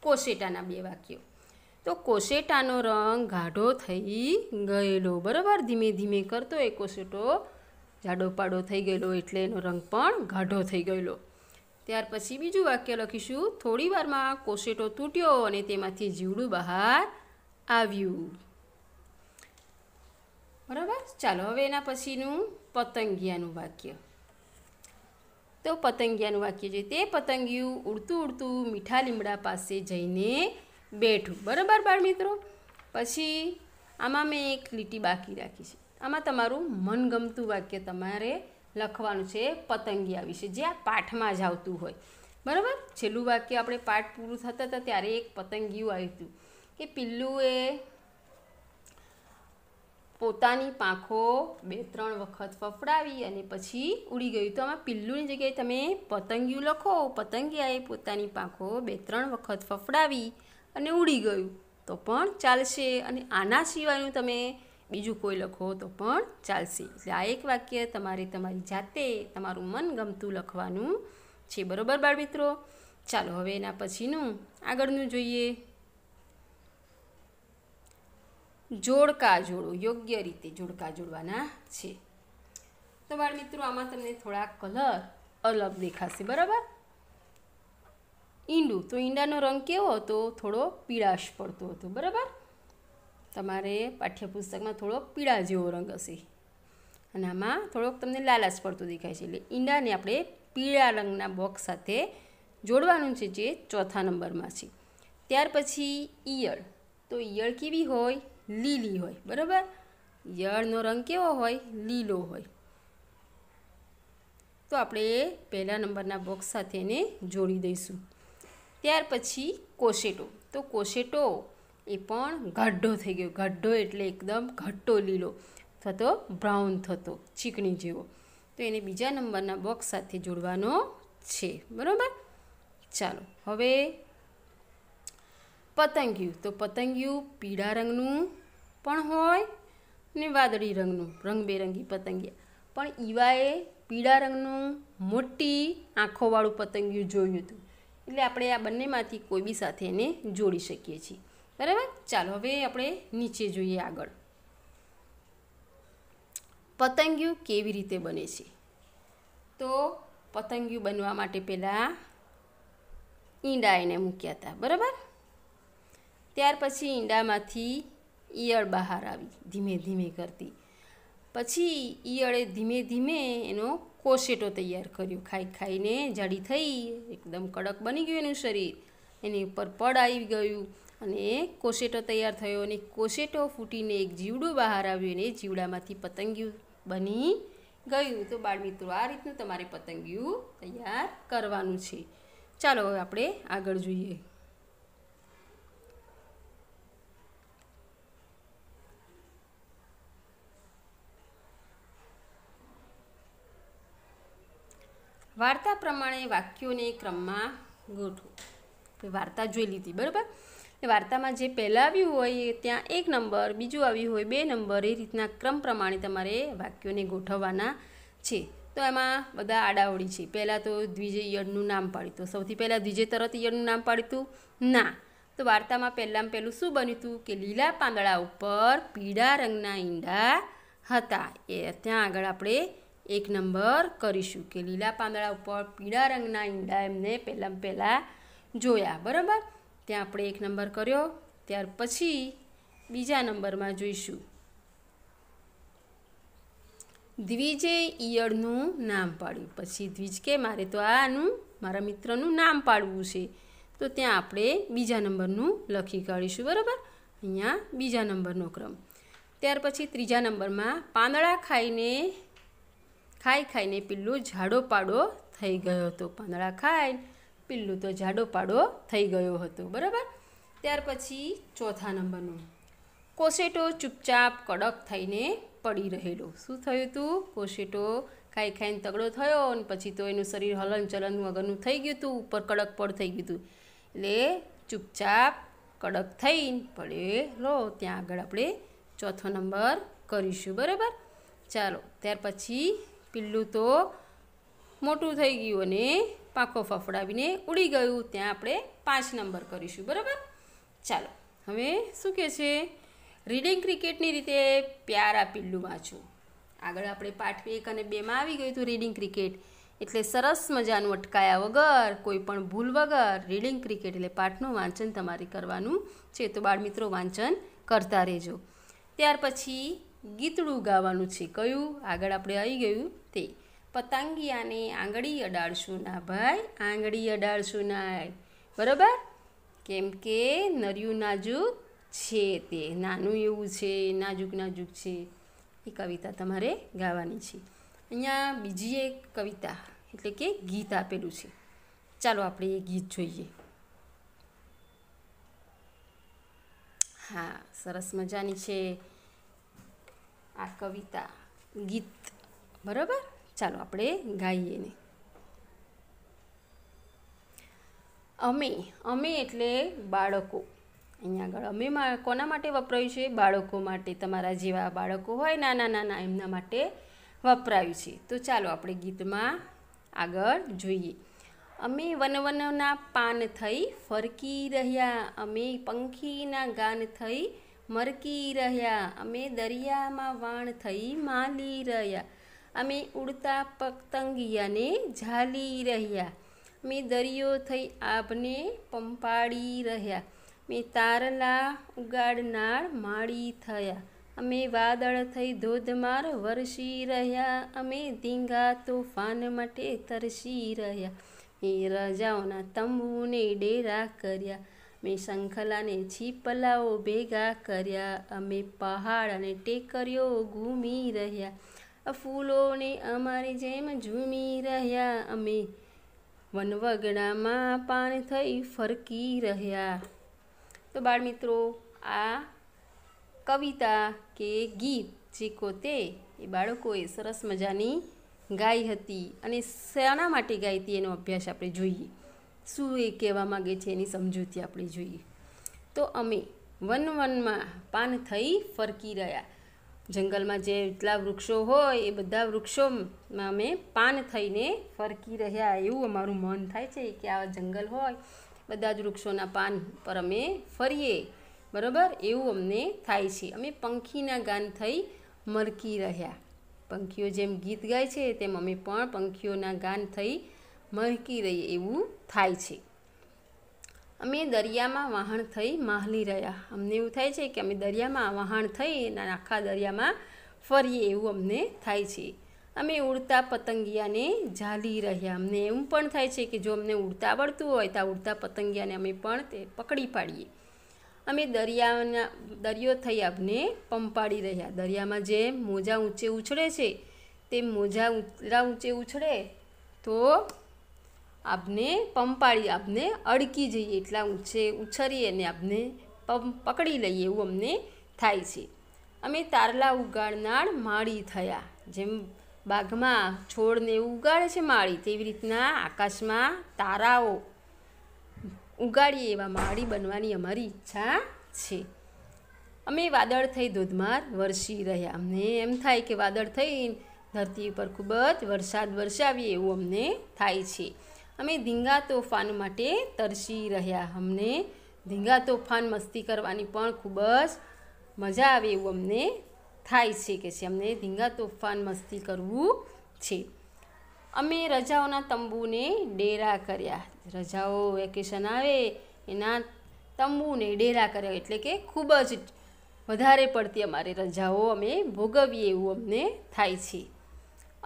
કોસેટાના બે વાક્યો તો કોસેટાનો રંગ ગાઢો થઈ ગયેલો બરાબર ધીમે ધીમે કરતો એ કોસેટો જાડો પાડો થઈ ગયેલો એટલે એનો રંગ પણ ગાઢો થઈ ગયેલો ત્યાર પછી બીજું વાક્ય લખીશું થોડી વારમાં કોસેટો તૂટ્યો અને તેમાંથી જીવડું બહાર આવ્યું બરાબર ચાલો હવે એના પછીનું પતંગિયાનું વાક્ય તો પતંગિયાનું વાક્ય છે તે પતંગિયું ઉડતું ઉડતું મીઠા લીમડા પાસે જઈને બેઠું બરાબર બાળ મિત્રો પછી આમાં મેં એક લીટી બાકી રાખી છે આમાં તમારું મનગમતું વાક્ય તમારે લખવાનું છે પતંગિયા વિશે જે આ પાઠમાં જ આવતું હોય બરાબર છેલ્લું વાક્ય આપણે પાઠ પૂરું થતા હતા ત્યારે એક પતંગિયું આવ્યું હતું કે પિલ્લુએ પોતાની પાંખો બે ત્રણ વખત ફફડાવી અને પછી ઉડી ગયું તો આમાં પિલ્લુની જગ્યાએ તમે પતંગિયું લખો પતંગિયાએ પોતાની પાંખો બે ત્રણ વખત ફફડાવી અને ઉડી ગયું તો પણ ચાલશે અને આના સિવાયનું તમે બીજું કોઈ લખો તો પણ ચાલશે એટલે આ એક વાક્ય તમારે તમારી જાતે તમારું મન ગમતું લખવાનું છે બરાબર બાળ મિત્રો ચાલો હવે એના પછીનું આગળનું જોઈએ જોડકા જોડો યોગ્ય રીતે જોડકા જોડવાના છે તો બાળ મિત્રો આમાં તમને થોડા કલર અલગ દેખાશે બરાબર ઈંડું તો ઈંડાનો રંગ કેવો હતો થોડો પીળાશ પડતો હતો બરાબર તમારે પાઠ્યપુસ્તકમાં થોડો પીળા જેવો રંગ હશે અને આમાં થોડોક તમને લાલાશ પડતો દેખાય છે એટલે ઈંડાને આપણે પીળા રંગના બોક્સ સાથે જોડવાનું છે જે ચોથા નંબરમાં છે ત્યાર પછી ઈયળ તો ઈયળ કેવી હોય લીલી હોય બરાબર ઈયળનો રંગ કેવો હોય લીલો હોય તો આપણે પહેલા નંબરના બોક્સ સાથે એને જોડી દઈશું ત્યાર પછી કોશેટો તો કોશેટો એ પણ ગાઢો થઈ ગયો ગાઢો એટલે એકદમ ઘટ્ટો લીલો થતો બ્રાઉન થતો ચીકણી જેવો તો એને બીજા નંબરના બોક્સ સાથે જોડવાનો છે બરાબર ચાલો હવે પતંગિયું તો પતંગિયું પીળા રંગનું પણ હોય ને વાદળી રંગનું રંગબેરંગી પતંગિયા પણ ઈવાએ પીળા રંગનું મોટી આંખોવાળું પતંગિયું જોયું હતું એટલે આપણે આ બંનેમાંથી કોઈ બી સાથે એને જોડી શકીએ છીએ બરાબર ચાલો હવે આપણે નીચે જોઈએ આગળ પતંગિયું કેવી રીતે બને છે તો પતંગિયું બનવા માટે પહેલાં ઈંડા એને મૂક્યા હતા બરાબર ત્યાર પછી ઈંડામાંથી ઈયળ બહાર આવી ધીમે ધીમે કરતી પછી ઈયળે ધીમે ધીમે એનો કોશેટો તૈયાર કર્યો ખાઈ ખાઈને જાડી થઈ એકદમ કડક બની ગયું એનું શરીર એની ઉપર પડ આવી ગયું અને કોશેટો તૈયાર થયો અને કોશેટો ફૂટીને એક જીવડું બહાર આવ્યું અને જીવડામાંથી પતંગિયું બની ગયું તો બાળમિત્રો આ રીતનું તમારે પતંગિયું તૈયાર કરવાનું છે ચાલો હવે આપણે આગળ જોઈએ વાર્તા પ્રમાણે વાક્યોને ક્રમમાં ગોઠવો વાર્તા જોઈ લીધી બરાબર વાર્તામાં જે પહેલાં આવ્યું હોય ત્યાં એક નંબર બીજું આવ્યું હોય બે નંબર એ રીતના ક્રમ પ્રમાણે તમારે વાક્યોને ગોઠવવાના છે તો એમાં બધા આડાવડી છે પહેલાં તો દ્વિજય યડનું નામ પાડ્યું તો સૌથી પહેલાં દ્વિજય તરત યડનું નામ પાડ્યું ના તો વાર્તામાં પહેલાં પહેલું શું બન્યું હતું કે લીલા પાંદડા ઉપર પીળા રંગના ઈંડા હતા એ ત્યાં આગળ આપણે એક નંબર કરીશું કે લીલા પાંદડા ઉપર પીળા રંગના ઈંડા એમને પહેલાં પહેલાં જોયા બરાબર ત્યાં આપણે એક નંબર કર્યો ત્યાર પછી બીજા નંબરમાં જોઈશું દ્વિજે ઈયળનું નામ પાડ્યું પછી દ્વિજ કે મારે તો આનું મારા મિત્રનું નામ પાડવું છે તો ત્યાં આપણે બીજા નંબરનું લખી કાઢીશું બરાબર અહીંયા બીજા નંબરનો ક્રમ ત્યાર પછી ત્રીજા નંબરમાં પાંદડા ખાઈને ખાઈ ખાઈને પિલ્લું ઝાડો પાડો થઈ ગયો હતો પાંદડા ખાઈને પિલ્લું તો જાડો પાડો થઈ ગયો હતો બરાબર ત્યાર પછી ચોથા નંબરનું કોસેટો ચૂપચાપ કડક થઈને પડી રહેલો શું થયું હતું કોસેટો ખાઈ ખાઈને તગડો થયો અને પછી તો એનું શરીર હલન ચલન વગરનું થઈ ગયું હતું ઉપર કડક પડ થઈ ગયું હતું એટલે ચૂપચાપ કડક થઈને રહો ત્યાં આગળ આપણે ચોથો નંબર કરીશું બરાબર ચાલો ત્યાર પછી પિલ્લું તો મોટું થઈ ગયું અને પાંખો ફફડાવીને ઉડી ગયું ત્યાં આપણે પાંચ નંબર કરીશું બરાબર ચાલો હવે શું કહે છે રીડિંગ ક્રિકેટની રીતે પ્યારા પિલ્લું વાંચું આગળ આપણે પાઠ એક અને બેમાં આવી ગયું હતું રીડિંગ ક્રિકેટ એટલે સરસ મજાનું અટકાયા વગર કોઈ પણ ભૂલ વગર રીડિંગ ક્રિકેટ એટલે પાઠનું વાંચન તમારે કરવાનું છે તો બાળમિત્રો વાંચન કરતા રહેજો ત્યાર પછી ગીતડું ગાવાનું છે કયું આગળ આપણે આવી ગયું તે પતંગિયાને આંગળી અડાડશું ના ભાઈ આંગળી અડાડશું ના બરાબર કેમ કે નર્યું નાજુક છે તે નાનું એવું છે નાજુક નાજુક છે એ કવિતા તમારે ગાવાની છે અહીંયા બીજી એક કવિતા એટલે કે ગીત આપેલું છે ચાલો આપણે એ ગીત જોઈએ હા સરસ મજાની છે આ કવિતા ગીત બરાબર ચાલો આપણે ગાઈએ ને અમે અમે એટલે બાળકો અહીંયા આગળ અમે કોના માટે વપરાયું છે બાળકો માટે તમારા જેવા બાળકો હોય નાના નાના એમના માટે વપરાયું છે તો ચાલો આપણે ગીતમાં આગળ જોઈએ અમે વનવનના પાન થઈ ફરકી રહ્યા અમે પંખીના ગાન થઈ મરકી રહ્યા અમે દરિયામાં વાણ થઈ માલી રહ્યા અમે ઉડતા પતંગિયાને ઝાલી રહ્યા મેં દરિયો થઈ આભને પંપાડી રહ્યા મેં તારલા ઉગાડનાર માળી થયા અમે વાદળ થઈ ધોધમાર વરસી રહ્યા અમે ધીંગા તોફાન માટે તરસી રહ્યા મેં રજાઓના તંબુને ડેરા કર્યા મેં શંખલાને છીપલાઓ ભેગા કર્યા અમે પહાડ અને ટેકરીઓ ઘૂમી રહ્યા ફૂલોને અમારી જેમ ઝૂમી રહ્યા અમે વનવગડામાં પાન થઈ ફરકી રહ્યા તો બાળમિત્રો આ કવિતા કે ગીત જે કોતે એ બાળકોએ સરસ મજાની ગાઈ હતી અને શાના માટે ગાઈ હતી એનો અભ્યાસ આપણે જોઈએ શું એ કહેવા માગે છે એની સમજૂતી આપણે જોઈએ તો અમે વન વનમાં પાન થઈ ફરકી રહ્યા જંગલમાં જે એટલા વૃક્ષો હોય એ બધા વૃક્ષોમાં અમે પાન થઈને ફરકી રહ્યા એવું અમારું મન થાય છે કે આ જંગલ હોય બધા જ વૃક્ષોના પાન પર અમે ફરીએ બરાબર એવું અમને થાય છે અમે પંખીના ગાન થઈ મરકી રહ્યા પંખીઓ જેમ ગીત ગાય છે તેમ અમે પણ પંખીઓના ગાન થઈ મહકી રહીએ એવું થાય છે અમે દરિયામાં વહાણ થઈ માહલી રહ્યા અમને એવું થાય છે કે અમે દરિયામાં વહાણ થઈ અને આખા દરિયામાં ફરીએ એવું અમને થાય છે અમે ઉડતા પતંગિયાને ઝાલી રહ્યા અમને એવું પણ થાય છે કે જો અમને ઉડતા આવડતું હોય તો આ ઉડતા પતંગિયાને અમે પણ તે પકડી પાડીએ અમે દરિયાના દરિયો થઈ આપને પંપાડી રહ્યા દરિયામાં જે મોજા ઊંચે ઉછળે છે તે મોજા ઊંડા ઊંચે ઉછળે તો આપને પંપાળી આપને અડકી જઈએ એટલા ઊંચે ઉછરીએ અને આપને પકડી લઈએ એવું અમને થાય છે અમે તારલા ઉગાડનાર માળી થયા જેમ બાગમાં છોડને ઉગાડે છે માળી તેવી રીતના આકાશમાં તારાઓ ઉગાડીએ એવા માળી બનવાની અમારી ઈચ્છા છે અમે વાદળ થઈ ધોધમાર વરસી રહ્યા અમને એમ થાય કે વાદળ થઈ ધરતી ઉપર ખૂબ જ વરસાદ વરસાવીએ એવું અમને થાય છે અમે ધીંગા તોફાન માટે તરસી રહ્યા અમને ધીંગા તોફાન મસ્તી કરવાની પણ ખૂબ જ મજા આવે એવું અમને થાય છે કે છે અમને ધીંગા તોફાન મસ્તી કરવું છે અમે રજાઓના તંબુને ડેરા કર્યા રજાઓ વેકેશન આવે એના તંબુને ડેરા કર્યા એટલે કે ખૂબ જ વધારે પડતી અમારે રજાઓ અમે ભોગવીએ એવું અમને થાય છે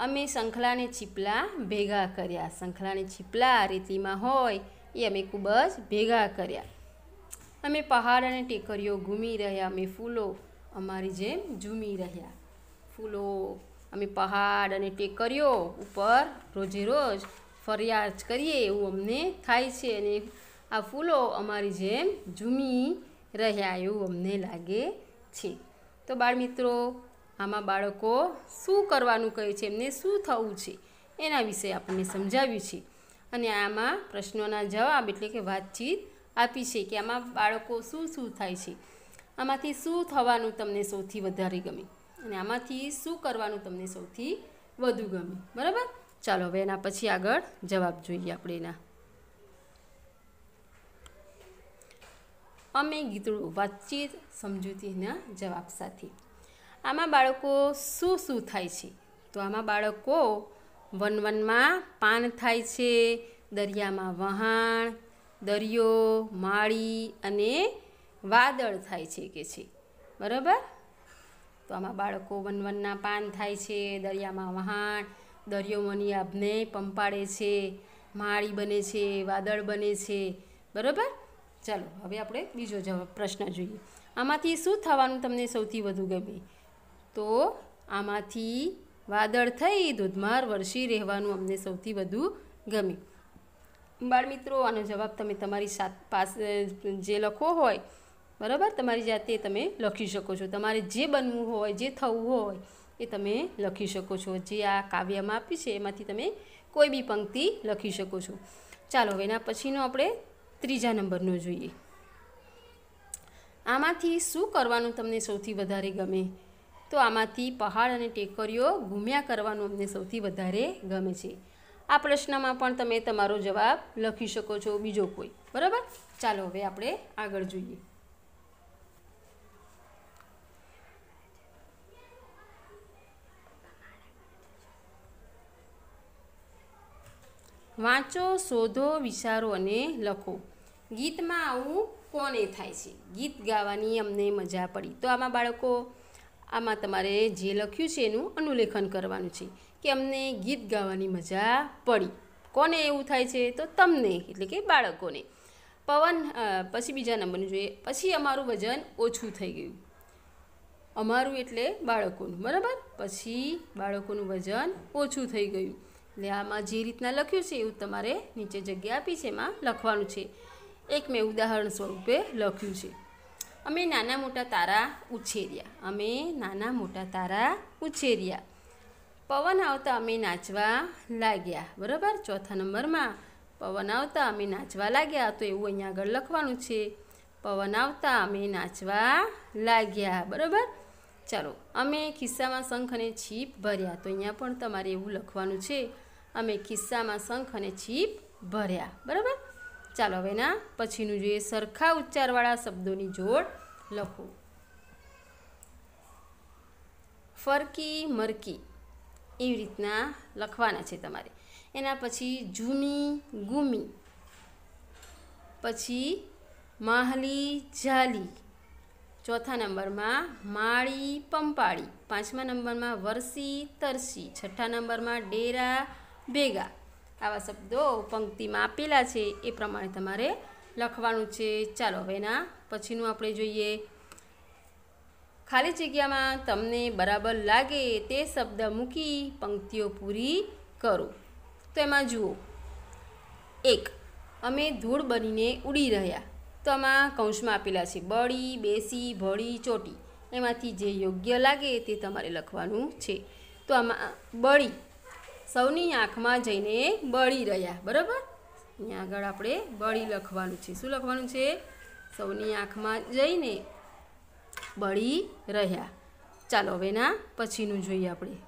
અમે શંખલાને છીપલા ભેગા કર્યા શંખલાને છીપલા આ રીતિમાં હોય એ અમે ખૂબ જ ભેગા કર્યા અમે પહાડ અને ટેકરીઓ ઘૂમી રહ્યા અમે ફૂલો અમારી જેમ ઝૂમી રહ્યા ફૂલો અમે પહાડ અને ટેકરીઓ ઉપર રોજે રોજ ફરિયાદ કરીએ એવું અમને થાય છે અને આ ફૂલો અમારી જેમ ઝૂમી રહ્યા એવું અમને લાગે છે તો બાળમિત્રો આમાં બાળકો શું કરવાનું કહે છે એમને શું થવું છે એના વિશે આપણને સમજાવ્યું છે અને આમાં પ્રશ્નોના જવાબ એટલે કે વાતચીત આપી છે કે આમાં બાળકો શું શું થાય છે આમાંથી શું થવાનું તમને સૌથી વધારે ગમે અને આમાંથી શું કરવાનું તમને સૌથી વધુ ગમે બરાબર ચાલો હવે એના પછી આગળ જવાબ જોઈએ આપણે એના અમે ગીતડું વાતચીત સમજૂતીના જવાબ સાથે આમાં બાળકો શું શું થાય છે તો આમાં બાળકો વનવનમાં પાન થાય છે દરિયામાં વહાણ દરિયો માળી અને વાદળ થાય છે કે છે બરાબર તો આમાં બાળકો વનવનના પાન થાય છે દરિયામાં વહાણ દરિયો મની આભને પંપાડે છે માળી બને છે વાદળ બને છે બરાબર ચાલો હવે આપણે બીજો જવાબ પ્રશ્ન જોઈએ આમાંથી શું થવાનું તમને સૌથી વધુ ગમે તો આમાંથી વાદળ થઈ ધોધમાર વરસી રહેવાનું અમને સૌથી વધુ ગમ્યું બાળમિત્રો આનો જવાબ તમે તમારી સાત પાસે જે લખો હોય બરાબર તમારી જાતે તમે લખી શકો છો તમારે જે બનવું હોય જે થવું હોય એ તમે લખી શકો છો જે આ કાવ્યમાં આપી છે એમાંથી તમે કોઈ બી પંક્તિ લખી શકો છો ચાલો હવે એના પછીનો આપણે ત્રીજા નંબરનો જોઈએ આમાંથી શું કરવાનું તમને સૌથી વધારે ગમે તો આમાંથી પહાડ અને ટેકરીઓ ઘૂમ્યા કરવાનું અમને સૌથી વધારે ગમે છે આ પ્રશ્નમાં પણ તમે તમારો જવાબ લખી શકો છો બીજો કોઈ બરાબર ચાલો હવે આપણે આગળ જોઈએ વાંચો શોધો વિચારો અને લખો ગીતમાં આવું કોને થાય છે ગીત ગાવાની અમને મજા પડી તો આમાં બાળકો આમાં તમારે જે લખ્યું છે એનું અનુલેખન કરવાનું છે કે અમને ગીત ગાવાની મજા પડી કોને એવું થાય છે તો તમને એટલે કે બાળકોને પવન પછી બીજા નંબરનું જોઈએ પછી અમારું વજન ઓછું થઈ ગયું અમારું એટલે બાળકોનું બરાબર પછી બાળકોનું વજન ઓછું થઈ ગયું એટલે આમાં જે રીતના લખ્યું છે એવું તમારે નીચે જગ્યા આપી છે એમાં લખવાનું છે એક મેં ઉદાહરણ સ્વરૂપે લખ્યું છે અમે નાના મોટા તારા ઉછેર્યા અમે નાના મોટા તારા ઉછેર્યા પવન આવતા અમે નાચવા લાગ્યા બરાબર ચોથા નંબરમાં પવન આવતા અમે નાચવા લાગ્યા તો એવું અહીંયા આગળ લખવાનું છે પવન આવતા અમે નાચવા લાગ્યા બરાબર ચાલો અમે ખિસ્સામાં શંખ અને છીપ ભર્યા તો અહીંયા પણ તમારે એવું લખવાનું છે અમે ખિસ્સામાં શંખ અને છીપ ભર્યા બરાબર ચાલો હવે એના પછીનું જોઈએ સરખા ઉચ્ચારવાળા શબ્દોની જોડ લખો ફરકી મરકી એવી રીતના લખવાના છે તમારે એના પછી ઝૂમી ગુમી પછી માહલી જાલી ચોથા નંબરમાં માળી પંપાળી પાંચમા નંબરમાં વરસી તરસી છઠ્ઠા નંબરમાં ડેરા ભેગા આવા શબ્દો પંક્તિમાં આપેલા છે એ પ્રમાણે તમારે લખવાનું છે ચાલો હવે એના પછીનું આપણે જોઈએ ખાલી જગ્યામાં તમને બરાબર લાગે તે શબ્દ મૂકી પંક્તિઓ પૂરી કરો તો એમાં જુઓ એક અમે ધૂળ બનીને ઉડી રહ્યા તો આમાં કૌંસમાં આપેલા છે બળી બેસી ભળી ચોટી એમાંથી જે યોગ્ય લાગે તે તમારે લખવાનું છે તો આમાં બળી સૌની આંખમાં જઈને બળી રહ્યા બરાબર અહીંયા આગળ આપણે બળી લખવાનું છે શું લખવાનું છે સૌની આંખમાં જઈને બળી રહ્યા ચાલો હવે ના પછીનું જોઈએ આપણે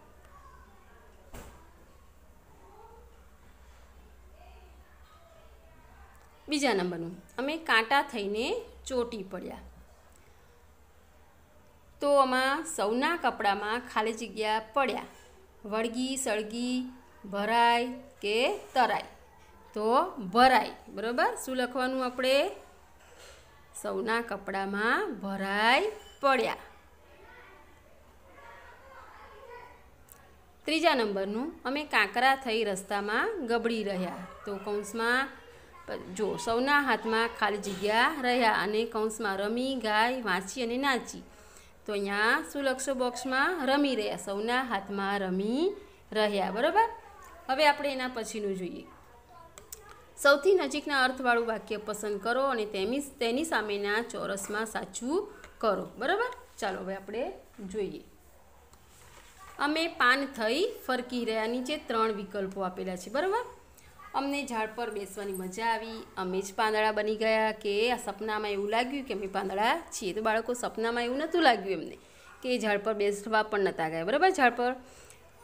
બીજા નંબરનું અમે કાંટા થઈને ચોટી પડ્યા તો આમાં સૌના કપડામાં ખાલી જગ્યા પડ્યા વળગી સળગી ભરાય કે તરાય તો ભરાય બરાબર શું લખવાનું આપણે સૌના કપડામાં ભરાય પડ્યા ત્રીજા નંબરનું અમે કાંકરા થઈ રસ્તામાં ગબડી રહ્યા તો કૌંસમાં જો સૌના હાથમાં ખાલી જગ્યા રહ્યા અને કૌંસમાં રમી ગાય વાંચી અને નાચી તો અહીંયા શું લખશો બોક્સમાં રમી રહ્યા સૌના હાથમાં રમી રહ્યા બરાબર હવે આપણે એના પછીનું જોઈએ સૌથી નજીકના અર્થવાળું વાક્ય પસંદ કરો અને તેની તેની સામેના ચોરસમાં સાચું કરો બરાબર ચાલો હવે આપણે જોઈએ અમે પાન થઈ ફરકી રહ્યા નીચે ત્રણ વિકલ્પો આપેલા છે બરાબર અમને ઝાડ પર બેસવાની મજા આવી અમે જ પાંદડા બની ગયા કે આ સપનામાં એવું લાગ્યું કે અમે પાંદડા છીએ તો બાળકો સપનામાં એવું નહોતું લાગ્યું એમને કે એ ઝાડ પર બેસવા પણ નહોતા ગયા બરાબર ઝાડ પર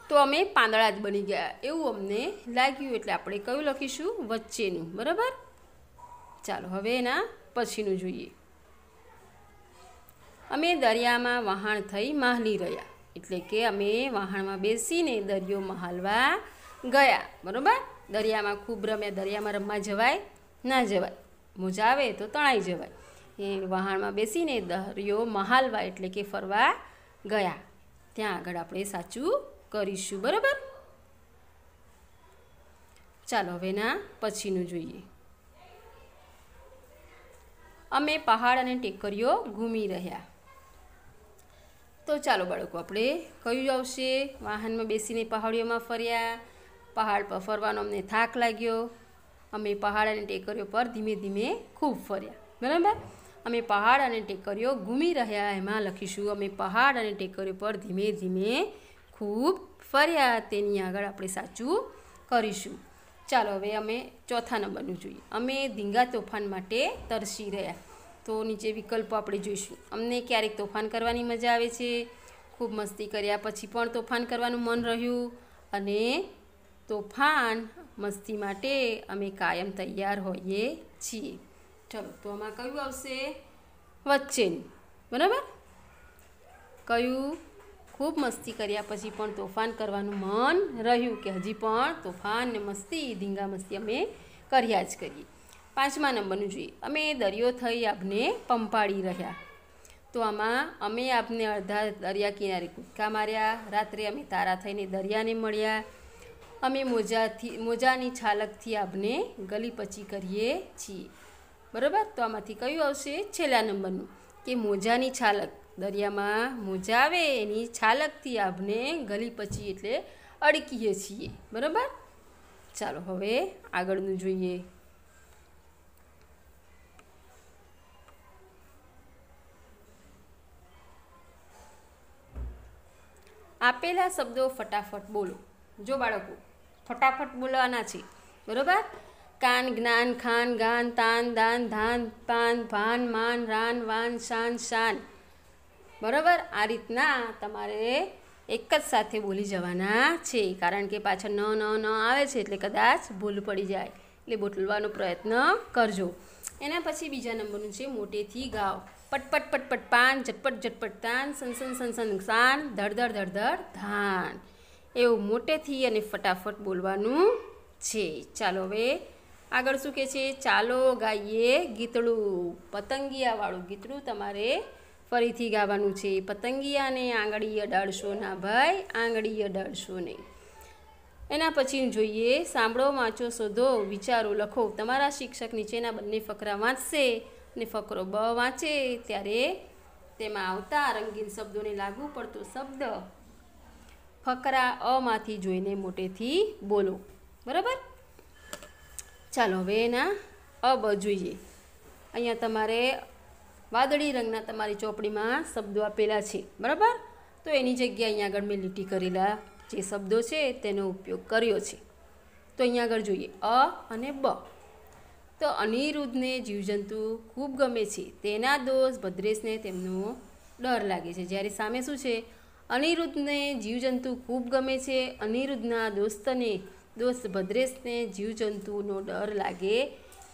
તો અમે પાંદડા જ બની ગયા એવું અમને લાગ્યું એટલે આપણે કયું લખીશું વચ્ચેનું બરાબર ચાલો હવે એના પછીનું જોઈએ અમે દરિયામાં વહાણ થઈ માહલી રહ્યા એટલે કે અમે વહાણમાં બેસીને દરિયો મહાલવા ગયા બરાબર દરિયામાં ખૂબ રમ્યા દરિયામાં રમવા જવાય ના જવાય મોજા આવે તો તણાઈ જવાય એ વહાણમાં બેસીને દરિયો મહાલવા એટલે કે ફરવા ગયા ત્યાં આગળ આપણે સાચું કરીશું બરાબર ચાલો હવેના પછીનું જોઈએ અમે પહાડ અને ટેકરીઓ ઘૂમી રહ્યા તો ચાલો બાળકો આપણે કયું આવશે વાહનમાં બેસીને પહાડીઓમાં ફર્યા પહાડ પર ફરવાનો અમને થાક લાગ્યો અમે પહાડ અને ટેકરીઓ પર ધીમે ધીમે ખૂબ ફર્યા બરાબર અમે પહાડ અને ટેકરીઓ ઘૂમી રહ્યા એમાં લખીશું અમે પહાડ અને ટેકરીઓ પર ધીમે ધીમે ખૂબ ફર્યા તેની આગળ આપણે સાચું કરીશું ચાલો હવે અમે ચોથા નંબરનું જોઈએ અમે ધીંગા તોફાન માટે તરસી રહ્યા તો નીચે વિકલ્પો આપણે જોઈશું અમને ક્યારેક તોફાન કરવાની મજા આવે છે ખૂબ મસ્તી કર્યા પછી પણ તોફાન કરવાનું મન રહ્યું અને તોફાન મસ્તી માટે અમે કાયમ તૈયાર હોઈએ છીએ ચલો તો આમાં કયું આવશે વચ્ચેનું બરાબર કયું ખૂબ મસ્તી કર્યા પછી પણ તોફાન કરવાનું મન રહ્યું કે હજી પણ તોફાન ને મસ્તી ધીંગા મસ્તી અમે કર્યા જ કરીએ પાંચમા નંબરનું જોઈએ અમે દરિયો થઈ આપને પંપાળી રહ્યા તો આમાં અમે આપને અડધા દરિયા કિનારે કૂદકા માર્યા રાત્રે અમે તારા થઈને દરિયાને મળ્યા અમે મોજાથી મોજાની છાલકથી આપને ગલી ગલીપચી કરીએ છીએ બરાબર તો આમાંથી કયું આવશે છેલ્લા નંબરનું કે મોજાની છાલક દરિયામાં મોજા આવે એની છાલકથી આપને ગલી ગલીપચી એટલે અડકીએ છીએ બરાબર ચાલો હવે આગળનું જોઈએ આપેલા શબ્દો ફટાફટ બોલો જો બાળકો ફટાફટ બોલવાના છે બરોબર કાન જ્ઞાન ખાન ગાન તાન દાન ધાન પાન ભાન માન રાન વાન શાન શાન બરોબર આ રીતના તમારે એક જ સાથે બોલી જવાના છે કારણ કે પાછળ ન ન ન આવે છે એટલે કદાચ ભૂલ પડી જાય એટલે બોલવાનો પ્રયત્ન કરજો એના પછી બીજા નંબરનું છે મોટેથી ગાવ પટપટ પટપટ પાન ઝટપટ ઝટપટ તાન સનસન સનસન સાન ધડધડ ધડધડ ધાન એવું મોટેથી અને ફટાફટ બોલવાનું છે ચાલો હવે આગળ શું કહે છે ચાલો ગાઈએ ગીતડું પતંગિયાવાળું ગીતડું તમારે ફરીથી ગાવાનું છે પતંગિયાને આંગળી અડાડશો ના ભાઈ આંગળી અડાડશો નહીં એના પછી જોઈએ સાંભળો વાંચો શોધો વિચારો લખો તમારા શિક્ષક નીચેના બંને ફકરા વાંચશે અને ફકરો બ વાંચે ત્યારે તેમાં આવતા રંગીન શબ્દોને લાગુ પડતો શબ્દ ફકરા અમાંથી જોઈને મોટેથી બોલો બરાબર ચાલો હવે એના અબ જોઈએ અહીંયા તમારે વાદળી રંગના તમારી ચોપડીમાં શબ્દો આપેલા છે બરાબર તો એની જગ્યાએ અહીંયા આગળ મેં લીટી કરેલા જે શબ્દો છે તેનો ઉપયોગ કર્યો છે તો અહીંયા આગળ જોઈએ અ અને બ તો અનિરુદ્ધને જીવજંતુ ખૂબ ગમે છે તેના દોષ ભદ્રેશને તેમનો ડર લાગે છે જ્યારે સામે શું છે અનિરુદ્ધને જીવજંતુ ખૂબ ગમે છે અનિરુદ્ધના દોસ્તને દોસ્ત ભદ્રેશને જીવજંતુનો ડર લાગે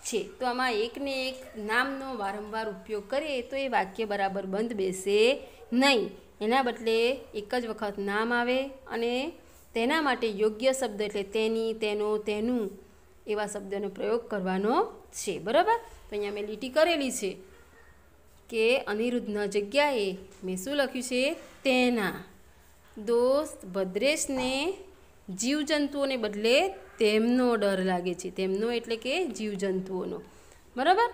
છે તો આમાં એકને એક નામનો વારંવાર ઉપયોગ કરીએ તો એ વાક્ય બરાબર બંધ બેસે નહીં એના બદલે એક જ વખત નામ આવે અને તેના માટે યોગ્ય શબ્દ એટલે તેની તેનો તેનું એવા શબ્દનો પ્રયોગ કરવાનો છે બરાબર તો અહીંયા મેં લીટી કરેલી છે કે અનિરુદ્ધના જગ્યાએ મેં શું લખ્યું છે તેના દોસ્ત ભદ્રેશને જીવજંતુઓને બદલે તેમનો ડર લાગે છે તેમનો એટલે કે જીવજંતુઓનો બરાબર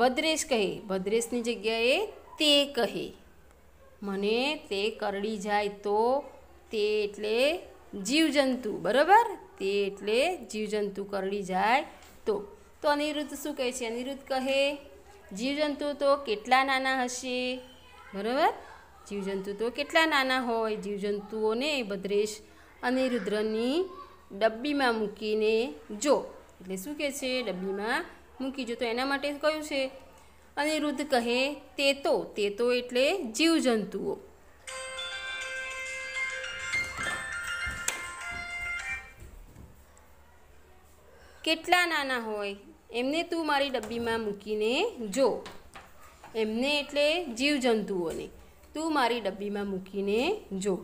ભદ્રેશ કહે ભદ્રેશની જગ્યાએ તે કહે મને તે કરડી જાય તો તે એટલે જીવજંતુ બરાબર તે એટલે જીવજંતુ કરડી જાય તો તો અનિરુદ્ધ શું કહે છે અનિરુદ્ધ કહે જીવજંતુ તો કેટલા નાના હશે બરાબર જીવજંતુ તો કેટલા નાના હોય જીવજંતુઓને ભદ્રેશ અને રુદ્રની ડબ્બીમાં મૂકીને જો એટલે શું કહે છે ડબ્બીમાં મૂકી જો તો એના માટે કયું છે અને રુદ્ર કહે તે તો તે તો એટલે જીવજંતુઓ કેટલા નાના હોય એમને તું મારી ડબ્બીમાં મૂકીને જો એમને એટલે જીવજંતુઓને તું મારી ડબ્બીમાં મૂકીને જો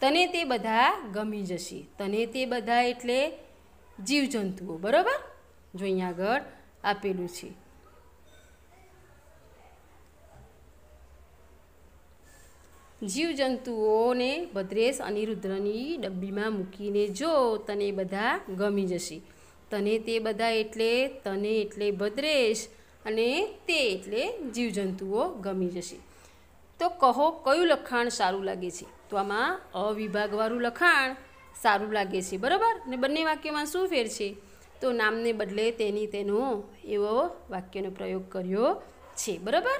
તને તે બધા ગમી જશે તને તે બધા એટલે જીવજંતુઓ બરાબર જો અહીંયા આગળ આપેલું છે જીવજંતુઓને ભદ્રેશ અનિરુદ્રની ડબ્બીમાં મૂકીને જો તને બધા ગમી જશે તને તે બધા એટલે તને એટલે ભદ્રેશ અને તે એટલે જીવજંતુઓ ગમી જશે તો કહો કયું લખાણ સારું લાગે છે તો આમાં અવિભાગવાળું લખાણ સારું લાગે છે બરાબર ને બંને વાક્યમાં શું ફેર છે તો નામને બદલે તેની તેનો એવો વાક્યનો પ્રયોગ કર્યો છે બરાબર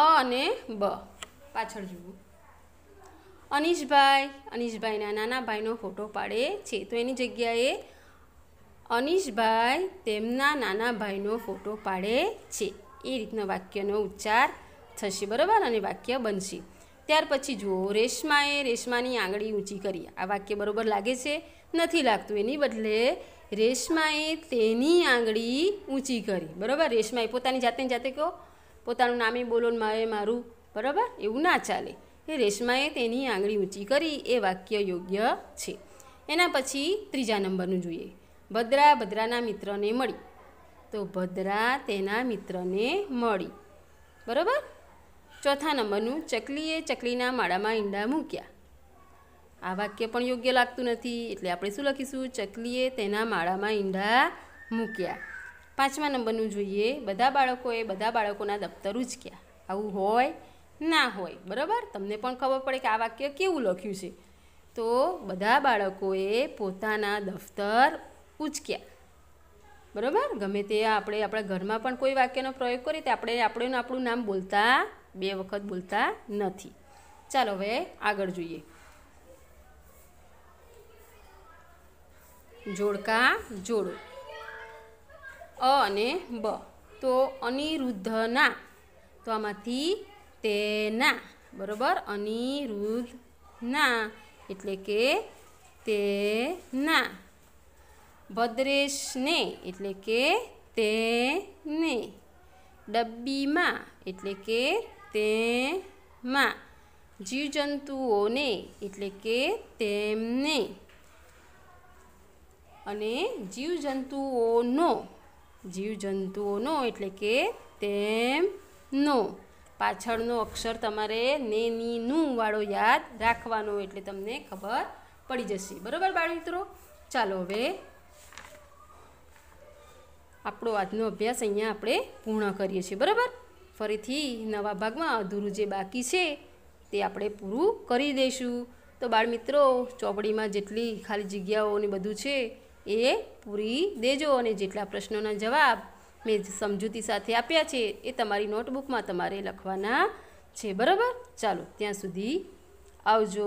અ અને બ પાછળ જુઓ અનીશભાઈ અનીશભાઈના નાના ભાઈનો ફોટો પાડે છે તો એની જગ્યાએ અનીશભાઈ તેમના નાના ભાઈનો ફોટો પાડે છે એ રીતના વાક્યનો ઉચ્ચાર થશે બરાબર અને વાક્ય બનશે ત્યાર પછી જુઓ રેશમાએ રેશમાની આંગળી ઊંચી કરી આ વાક્ય બરાબર લાગે છે નથી લાગતું એની બદલે રેશમાએ તેની આંગળી ઊંચી કરી બરાબર રેશમાએ પોતાની જાતે જાતે કહો પોતાનું નામે બોલો ને મારે મારું બરાબર એવું ના ચાલે એ રેશમાએ તેની આંગળી ઊંચી કરી એ વાક્ય યોગ્ય છે એના પછી ત્રીજા નંબરનું જોઈએ ભદ્રા ભદ્રાના મિત્રને મળી તો ભદ્રા તેના મિત્રને મળી બરાબર ચોથા નંબરનું ચકલીએ ચકલીના માળામાં ઈંડા મૂક્યા આ વાક્ય પણ યોગ્ય લાગતું નથી એટલે આપણે શું લખીશું ચકલીએ તેના માળામાં ઈંડા મૂક્યા પાંચમા નંબરનું જોઈએ બધા બાળકોએ બધા બાળકોના દફતર ઉચક્યા આવું હોય ના હોય બરાબર તમને પણ ખબર પડે કે આ વાક્ય કેવું લખ્યું છે તો બધા બાળકોએ પોતાના દફતર ઉચક્યા બરાબર ગમે તે આપણે આપણા ઘરમાં પણ કોઈ વાક્યનો પ્રયોગ કરીએ તો આપણે આપણે આપણું નામ બોલતા બે વખત બોલતા નથી ચાલો હવે આગળ જોઈએ જોડકા જોડો અ અને બ તો અનિરુદ્ધના તો આમાંથી તેના બરાબર અનિરુદ્ધના એટલે કે તેના ભદ્રેશને એટલે કે તેને ડબ્બીમાં એટલે કે તેમાં જીવજંતુઓને એટલે કે તેમને અને જીવજંતુઓનો જીવજંતુઓનો એટલે કે તેમનો પાછળનો અક્ષર તમારે ને ની નું વાળો યાદ રાખવાનો એટલે તમને ખબર પડી જશે બરાબર બાળમિત્રો ચાલો હવે આપણો આજનો અભ્યાસ અહીંયા આપણે પૂર્ણ કરીએ છીએ બરાબર ફરીથી નવા ભાગમાં અધૂરું જે બાકી છે તે આપણે પૂરું કરી દઈશું તો બાળમિત્રો ચોપડીમાં જેટલી ખાલી જગ્યાઓ ને બધું છે એ પૂરી દેજો અને જેટલા પ્રશ્નોના જવાબ મેં સમજૂતી સાથે આપ્યા છે એ તમારી નોટબુકમાં તમારે લખવાના છે બરાબર ચાલો ત્યાં સુધી આવજો